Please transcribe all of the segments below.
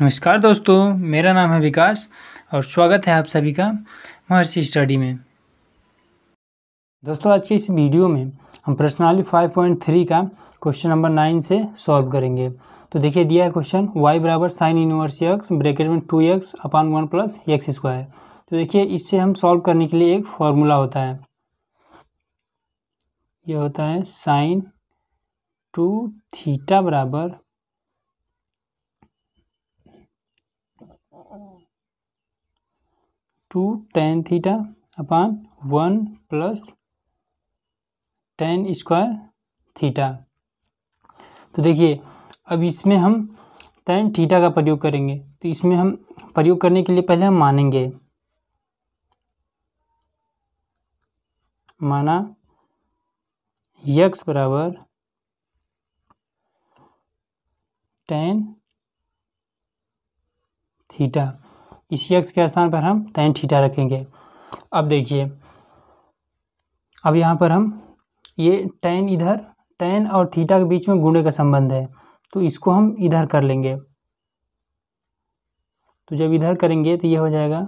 नमस्कार दोस्तों मेरा नाम है विकास और स्वागत है आप सभी का महर्षि स्टडी में दोस्तों आज के इस वीडियो में हम प्रश्नावली 5.3 का क्वेश्चन नंबर नाइन से सॉल्व करेंगे तो देखिए दिया है क्वेश्चन वाई बराबर साइन यूनिवर्स एक्स ब्रेकेट में two x upon one plus x square तो देखिए इससे हम सॉल्व करने के लिए एक फॉर्मूला होता है यह होता है साइन टू थीटा बराबर two tan theta upon one plus tan square theta तो देखिए अब इसमें हम टेन थीटा का प्रयोग करेंगे तो इसमें हम प्रयोग करने के लिए पहले हम मानेंगे माना यक्स बराबर टेन थीटा इसी एक्स के स्थान पर हम टेन थीटा रखेंगे अब देखिए अब यहाँ पर हम ये टेन इधर टेन और थीटा के बीच में गुणे का संबंध है तो इसको हम इधर कर लेंगे तो जब इधर करेंगे तो ये हो जाएगा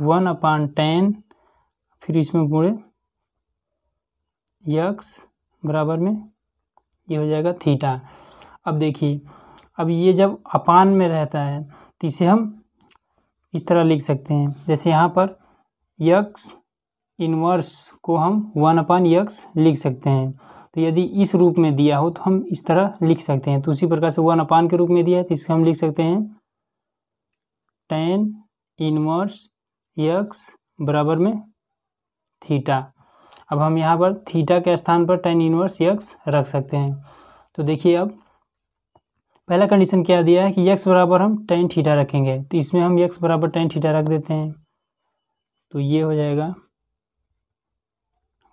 वन अपान टेन फिर इसमें गुणे यक्स बराबर में ये हो जाएगा थीटा अब देखिए अब ये जब अपान में रहता है तो इसे हम इस तरह लिख सकते हैं जैसे यहाँ पर यक्स इनवर्स को हम वन अपान यक्स लिख सकते हैं तो यदि इस रूप में दिया हो तो हम इस तरह लिख सकते हैं तो उसी प्रकार से वन अपान के रूप में दिया है तो इसको हम लिख सकते हैं टेन इनवर्स यक्स बराबर में थीटा अब हम यहाँ पर थीटा के स्थान पर टेन इनवर्स यक्स रख सकते हैं तो देखिए अब पहला कंडीशन क्या दिया है कि यक्स बराबर हम टेन थीटा रखेंगे तो इसमें हम यक्स बराबर टेन थीटा रख देते हैं तो ये हो जाएगा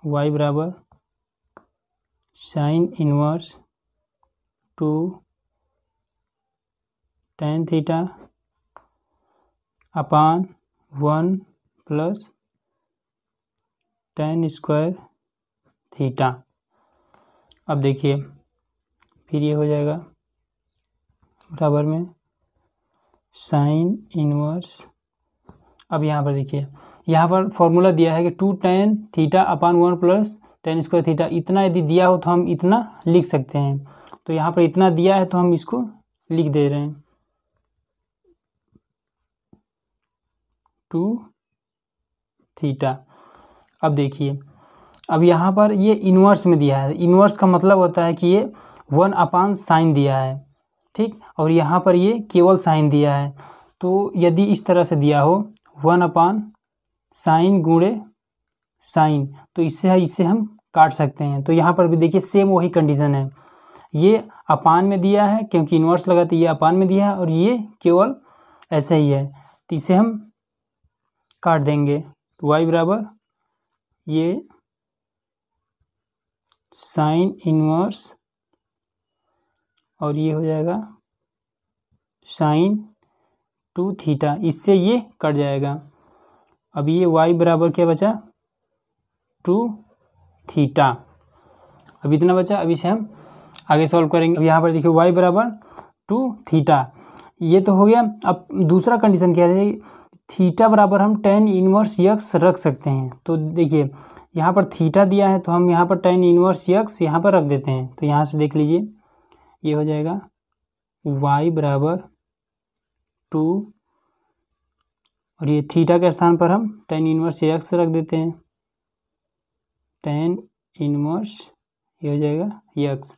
वाई बराबर sine inverse two tan theta upon one plus tan square theta अब देखिए फिर ये हो जाएगा बराबर में साइन इनवर्स अब यहाँ पर देखिए यहाँ पर फॉर्मूला दिया है कि two tan theta upon one plus tan square theta इतना यदि दिया हो तो हम इतना लिख सकते हैं तो यहाँ पर इतना दिया है तो हम इसको लिख दे रहे हैं टू थीटा अब देखिए अब यहाँ पर ये इनवर्स में दिया है इनवर्स का मतलब होता है कि ये वन अपान साइन दिया है ठीक और यहाँ पर ये केवल साइन दिया है तो यदि इस तरह से दिया हो वन अपान साइन गुणे साइन तो इससे इससे हम काट सकते हैं तो यहाँ पर भी देखिए सेम वही कंडीशन है ये अपान में दिया है क्योंकि इन्वर्स लगा तो ये अपान में दिया है और ये केवल ऐसे ही है तो इसे हम काट देंगे तो वाई बराबर ये साइन इन्वर्स और ये हो जाएगा साइन टू थीटा इससे ये कट जाएगा अब ये वाई बराबर क्या बचा टू थीटा अब इतना बचा अब इसे हम आगे सॉल्व करेंगे अब यहाँ पर देखिए वाई बराबर टू थीटा ये तो हो गया अब दूसरा कंडीशन क्या है थीटा बराबर हम टेन इनवर्स यक्स रख सकते हैं तो देखिए यहाँ पर थीटा दिया है तो हम यहाँ पर टेन इनवर्स यक्स यहाँ पर रख देते हैं तो यहाँ से देख लीजिए ये हो जाएगा वाई बराबर टू और ये थीटा के स्थान पर हम टेन इनवर्स एक्स रख देते हैं टेन इनवर्स ये हो जाएगा यक्स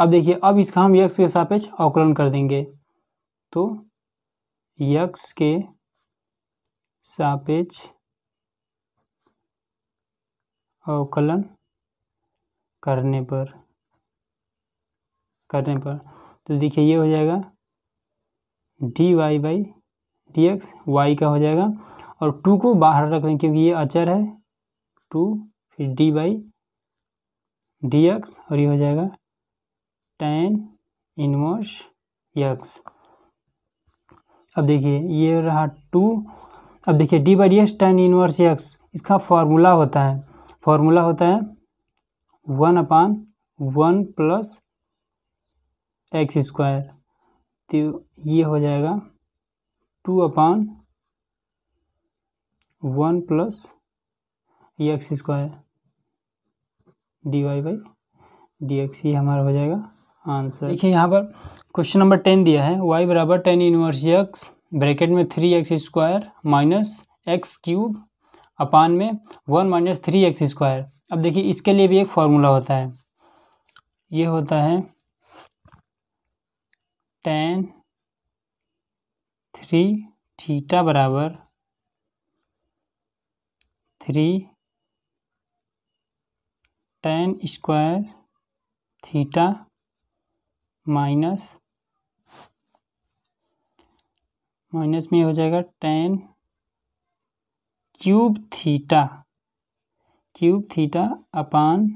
अब देखिए अब इसका हम यक्स के सापेक्ष अवकलन कर देंगे तो यक्स के सापेक्ष अवकलन करने पर करने पर तो देखिए ये हो जाएगा d y by d x y का हो जाएगा और टू को बाहर रख लें क्योंकि ये अचर है टू फिर डी बाई डी एक्स और ये हो जाएगा टेन इनवर्स एक्स अब देखिए ये रहा टू अब देखिए d by d x tan inverse x इसका फॉर्मूला होता है फॉर्मूला होता है one upon one plus x square तो ये हो जाएगा two upon one plus x square d y by d x ये हमारा हो जाएगा आंसर देखिए यहाँ पर क्वेश्चन नंबर टेन दिया है वाई बराबर टेन यूनिवर्स एक्स ब्रैकेट में three x square minus x cube upon में one minus three x square अब देखिए इसके लिए भी एक फार्मूला होता है ये होता है टेन थ्री थीटा बराबर three tan square theta minus minus में हो जाएगा tan cube theta cube theta upon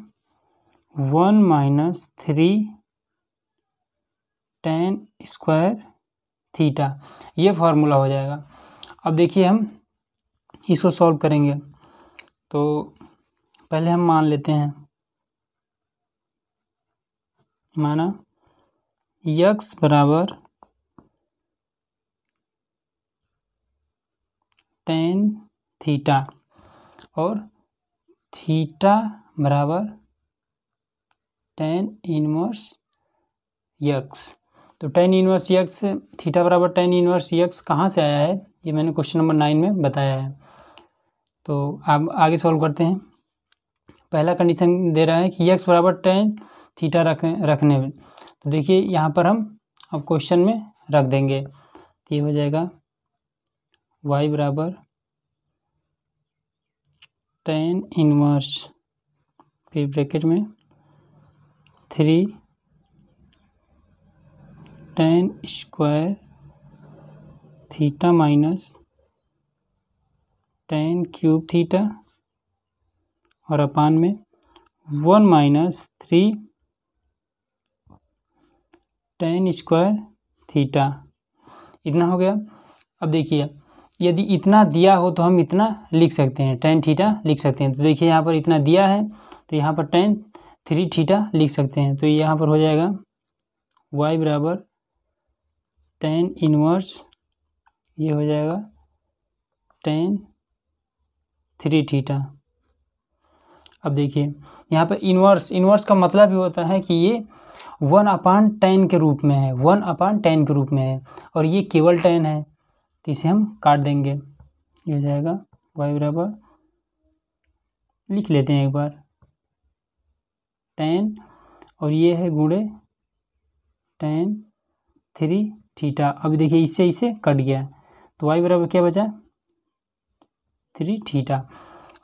one minus three tan square theta ये फार्मूला हो जाएगा अब देखिए हम इसको सॉल्व करेंगे तो पहले हम मान लेते हैं माना यक्स बराबर टेन थीटा और थीटा बराबर टेन इनवर्स यक्स तो टेन इनवर्स यक्स थीटा बराबर टेन इनवर्स यक्स कहाँ से आया है ये मैंने क्वेश्चन नंबर नाइन में बताया है तो आप आगे सॉल्व करते हैं पहला कंडीशन दे रहा है कि यक्स बराबर टेन थीटा रख रखने में तो देखिए यहाँ पर हम अब क्वेश्चन में रख देंगे तो ये हो जाएगा वाई बराबर टेन इनवर्स फिर ब्रैकेट में three tan square theta minus tan cube theta और अपान में one minus three tan square theta इतना हो गया अब देखिए यदि इतना दिया हो तो हम इतना लिख सकते हैं टेन थीटा लिख सकते हैं तो देखिए यहाँ पर इतना दिया है तो यहाँ पर टेन थ्री थीटा लिख सकते हैं तो यहाँ पर हो जाएगा वाई बराबर टेन इनवर्स ये हो जाएगा टेन थ्री थीटा अब देखिए यहाँ पर इनवर्स इनवर्स का मतलब ये होता है कि ये वन अपान टेन के रूप में है वन अपान टेन के रूप में है और ये केवल टेन है तो इसे हम काट देंगे ये हो जाएगा वाई बराबर लिख लेते हैं एक बार टेन और ये है गुड़े टेन थ्री थीटा अभी देखिए इससे इसे कट गया तो वाई बराबर क्या बचा थ्री थीटा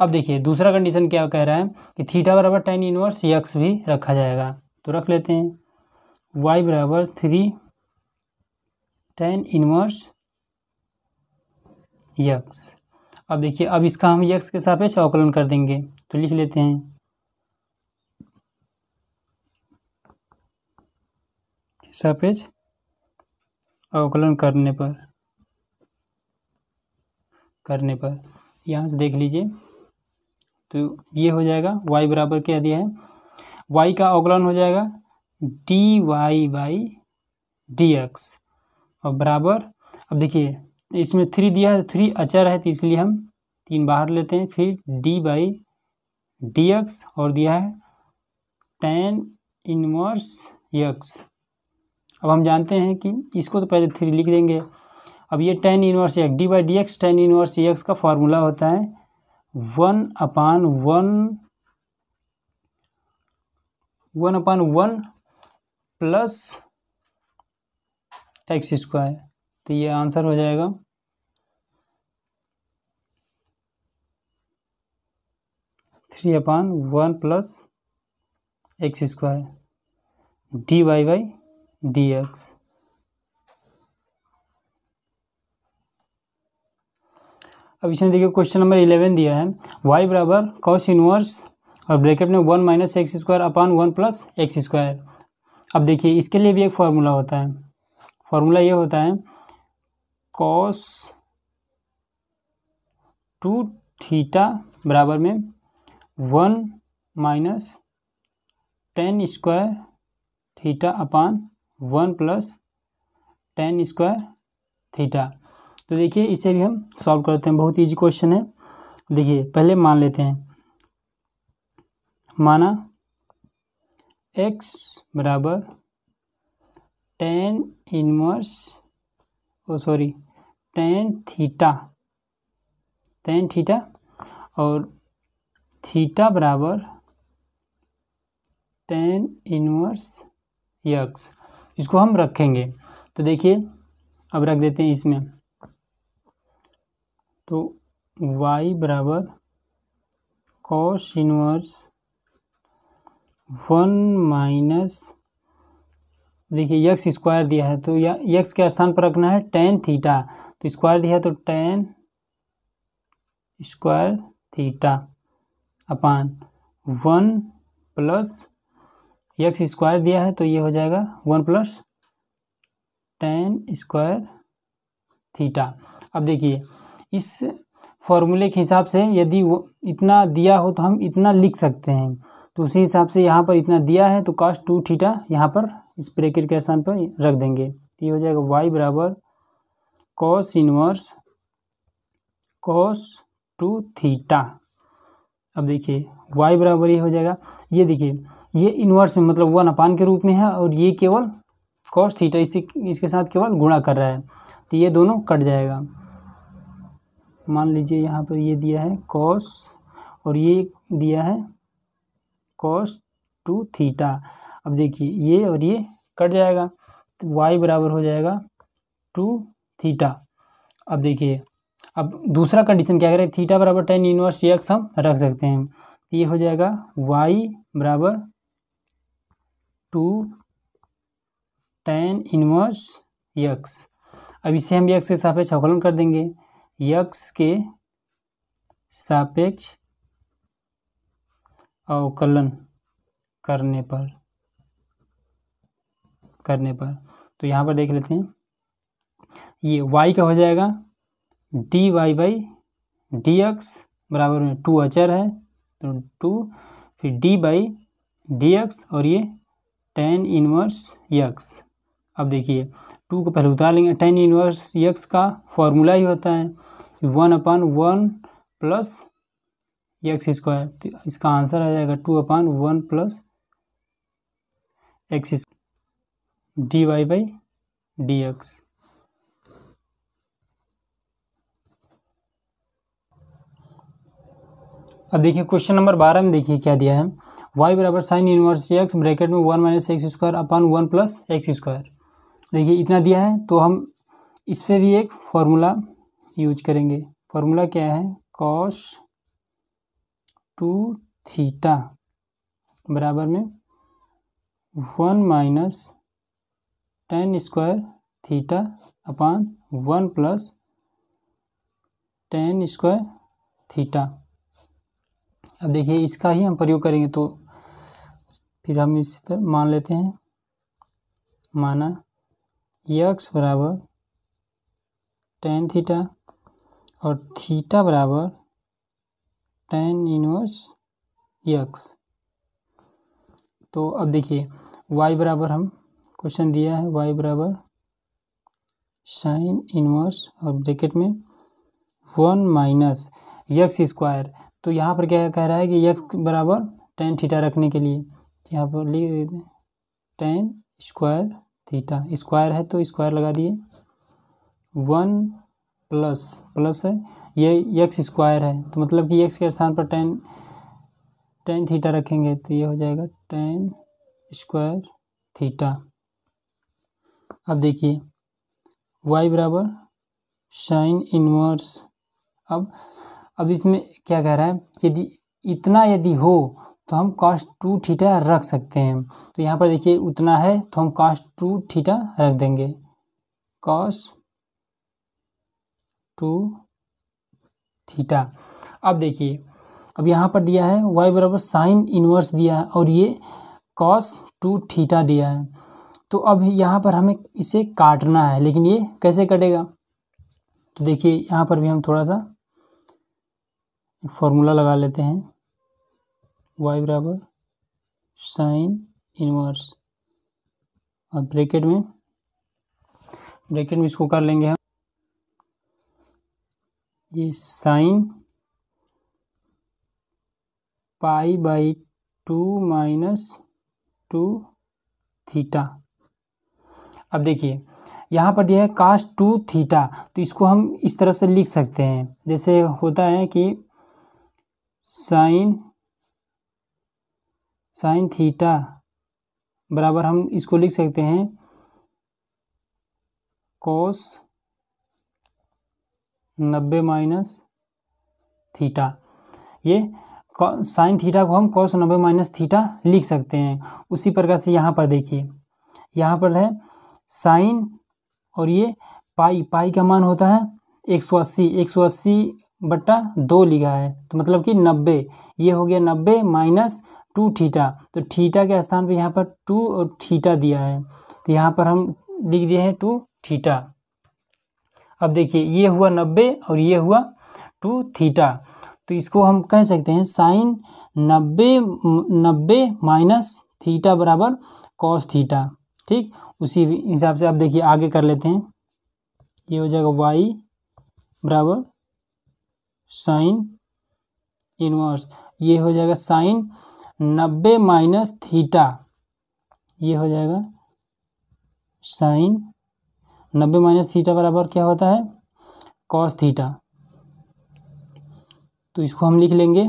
अब देखिए दूसरा कंडीशन क्या कह रहा है कि थीटा बराबर टेन इनवर्स यक्स भी रखा जाएगा तो रख लेते हैं वाई बराबर थ्री टेन इनवर्स यक्स अब देखिए अब इसका हम यक्स के सापेक्ष अवकलन कर देंगे तो लिख लेते हैं सापेक्ष अवकलन करने पर करने पर यहाँ से देख लीजिए तो ये हो जाएगा वाई बराबर क्या दिया है वाई का अवकलन हो जाएगा d y by d x और बराबर अब देखिए इसमें थ्री दिया है थ्री अचर है तो इसलिए हम तीन बाहर लेते हैं फिर डी बाई डी एक्स और दिया है टेन इनवर्स यक्स अब हम जानते हैं कि इसको तो पहले थ्री लिख देंगे अब ये tan inverse x d by d x tan inverse x का फार्मूला होता है one upon one one upon one plus x square तो ये आंसर हो जाएगा three upon one plus x square d y y dx अब इसमें देखिए क्वेश्चन नंबर इलेवन दिया है y बराबर कॉस इनवर्स और ब्रैकेट में one minus x square upon one plus x square अब देखिए इसके लिए भी एक फार्मूला होता है फार्मूला ये होता है कॉस टू थीटा बराबर में one minus tan square theta upon one plus tan square theta तो देखिए इसे भी हम सॉल्व करते हैं बहुत इजी क्वेश्चन है देखिए पहले मान लेते हैं माना एक्स बराबर tan inverse oh sorry tan theta tan theta और थीटा बराबर टेन इनवर्स यक्स इसको हम रखेंगे तो देखिए अब रख देते हैं इसमें तो y बराबर कॉस इनवर्स वन माइनस देखिए यक्स स्क्वायर दिया है तो यक्स के स्थान पर रखना है टेन थीटा तो स्क्वायर दिया है तो tan square theta upon one plus x square दिया है तो ये हो जाएगा one plus tan square theta अब देखिए इस फॉर्मूले के हिसाब से यदि वो इतना दिया हो तो हम इतना लिख सकते हैं तो उसी हिसाब से यहाँ पर इतना दिया है तो कास्ट टू थीटा यहाँ पर इस ब्रेकेट के स्थान पर रख देंगे ये हो जाएगा वाई बराबर cos inverse cos two theta अब देखिए वाई बराबर ये हो जाएगा ये देखिए ये इन्वर्स में मतलब वन अपान के रूप में है और ये केवल कॉस थीटा इसी इसके साथ केवल गुणा कर रहा है तो ये दोनों कट जाएगा मान लीजिए यहाँ पर ये दिया है कॉस और ये दिया है कॉस टू थीटा अब देखिए ये और ये कट जाएगा तो वाई बराबर हो जाएगा टू थीटा अब देखिए अब दूसरा कंडीशन क्या करें थीटा बराबर टेन इनवर्स ये एक्स हम रख सकते हैं तो ये हो जाएगा वाई बराबर टू टेन इनवर्स यक्स अब इसे हम यक्स के सापेक्ष अवकलन कर देंगे यक्स के सापेक्ष अवकलन करने पर करने पर तो यहाँ पर देख लेते हैं ये वाई का हो जाएगा d y by d x बराबर में टू अचर है तो टू फिर डी बाई डी एक्स और ये टेन इनवर्स यक्स अब देखिए टू को पहले उतार लेंगे टेन इनवर्स यक्स का फॉर्मूला ही होता है one upon one plus x square तो इसका आंसर आ जाएगा two upon one plus x d y by d x अब देखिए क्वेश्चन नंबर बारह में देखिए क्या दिया है वाई बराबर साइन इनवर्स एक्स ब्रैकेट में one minus x square upon one plus x square देखिए इतना दिया है तो हम इस पर भी एक फार्मूला यूज करेंगे फार्मूला क्या है कॉस टू थीटा बराबर में one minus tan square theta upon one plus tan square theta अब देखिए इसका ही हम प्रयोग करेंगे तो फिर हम इस पर मान लेते हैं माना यक्स बराबर टेन थीटा और थीटा बराबर टेन इनवर्स यक्स तो अब देखिए वाई बराबर हम क्वेश्चन दिया है वाई बराबर साइन इनवर्स और ब्रैकेट में वन माइनस यक्स स्क्वायर तो यहाँ पर क्या कह रहा है कि यक्स बराबर टेन थीटा रखने के लिए यहाँ पर ली टेन स्क्वायर थीटा स्क्वायर है तो स्क्वायर लगा दिए वन प्लस प्लस है ये एक्स स्क्वायर है तो मतलब कि एक्स के स्थान पर टेन टेन थीटा रखेंगे तो ये हो जाएगा टेन स्क्वायर थीटा अब देखिए वाई बराबर साइन इनवर्स अब अब इसमें क्या कह रहा है यदि इतना यदि हो तो हम कॉस टू थीटा रख सकते हैं तो यहाँ पर देखिए उतना है तो हम कॉस टू थीटा रख देंगे कॉस टू थीटा अब देखिए अब यहाँ पर दिया है वाई बराबर साइन इनवर्स दिया है और ये कॉस टू थीटा दिया है तो अब यहाँ पर हमें इसे काटना है लेकिन ये कैसे कटेगा तो देखिए यहाँ पर भी हम थोड़ा सा एक फॉर्मूला लगा लेते हैं वाई बराबर साइन इनवर्स और ब्रैकेट में ब्रैकेट में इसको कर लेंगे हम ये sine pi by two minus two theta अब देखिए यहाँ पर दिया है कास्ट टू थीटा तो इसको हम इस तरह से लिख सकते हैं जैसे होता है कि साइन साइन थीटा बराबर हम इसको लिख सकते हैं कॉस नब्बे माइनस थीटा ये साइन थीटा को हम कॉस नब्बे माइनस थीटा लिख सकते हैं उसी प्रकार से यहाँ पर देखिए यहाँ पर है साइन और ये पाई पाई का मान होता है एक सौ अस्सी एक सौ अस्सी बट्टा दो लिखा है तो मतलब कि नब्बे ये हो गया नब्बे माइनस टू थीटा तो थीटा के स्थान पर यहाँ पर टू और थीटा दिया है तो यहाँ पर हम लिख दिए हैं टू थीटा अब देखिए ये हुआ नब्बे और ये हुआ टू थीटा तो इसको हम कह सकते हैं साइन नब्बे नब्बे माइनस थीटा बराबर कॉस थीटा ठीक उसी हिसाब से आप देखिए आगे कर लेते हैं ये हो जाएगा वाई बराबर साइन इनवर्स ये हो जाएगा साइन नब्बे माइनस थीटा ये हो जाएगा साइन नब्बे माइनस थीटा बराबर क्या होता है कॉस थीटा तो इसको हम लिख लेंगे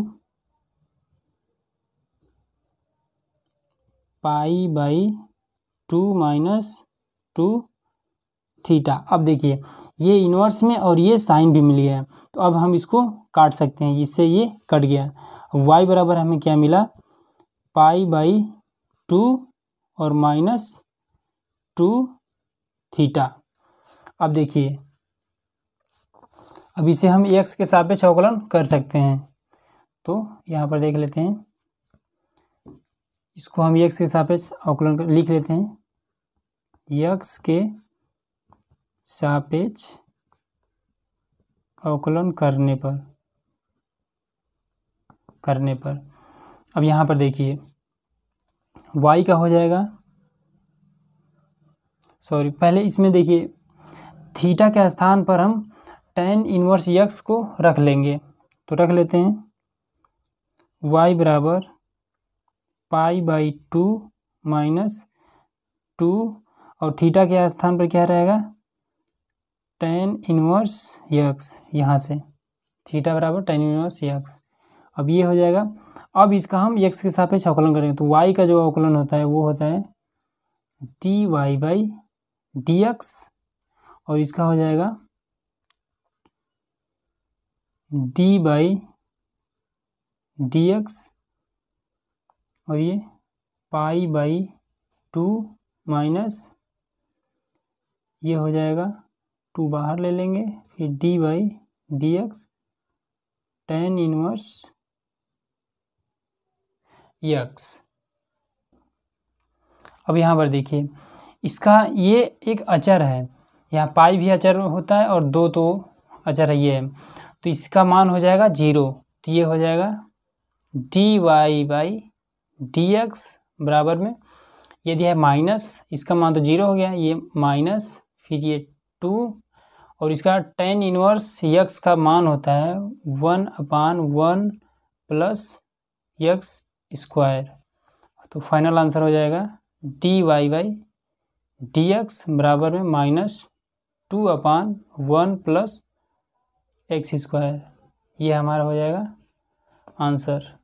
pi by two minus two theta अब देखिए ये इनवर्स में और ये साइन भी मिल गया है तो अब हम इसको काट सकते हैं इससे ये कट गया वाई बराबर हमें क्या मिला पाई बाई टू और माइनस टू थीटा अब देखिए अब इसे हम एक्स के सापेक्ष अवकलन कर सकते हैं तो यहाँ पर देख लेते हैं इसको हम एक्स के सापेक्ष अवकलन कर लिख लेते हैं यक्स के सापेक्ष अवकलन करने पर करने पर अब यहाँ पर देखिए वाई का हो जाएगा सॉरी पहले इसमें देखिए थीटा के स्थान पर हम टेन इनवर्स यक्स को रख लेंगे तो रख लेते हैं वाई बराबर pi by two minus two और थीटा के स्थान पर क्या रहेगा टेन इनवर्स यक्स यहाँ से थीटा बराबर टेन इनवर्स यक्स अब ये हो जाएगा अब इसका हम एक्स के सापेक्ष अवकलन करेंगे तो वाई का जो अवकलन होता है वो होता है d y by d x और इसका हो जाएगा डी बाई डी एक्स और ये पाई बाई टू माइनस ये हो जाएगा टू बाहर ले लेंगे फिर d by d x tan inverse x अब यहाँ पर देखिए इसका ये एक अचर है यहाँ पाई भी अचर होता है और दो तो अचर है ये है तो इसका मान हो जाएगा जीरो तो ये हो जाएगा d y by d x बराबर में यदि है माइनस इसका मान तो जीरो हो गया ये माइनस फिर ये टू और इसका टेन इनवर्स यक्स का मान होता है one upon one plus x square तो फाइनल आंसर हो जाएगा d y by d x बराबर में minus two upon one plus x square ये हमारा हो जाएगा आंसर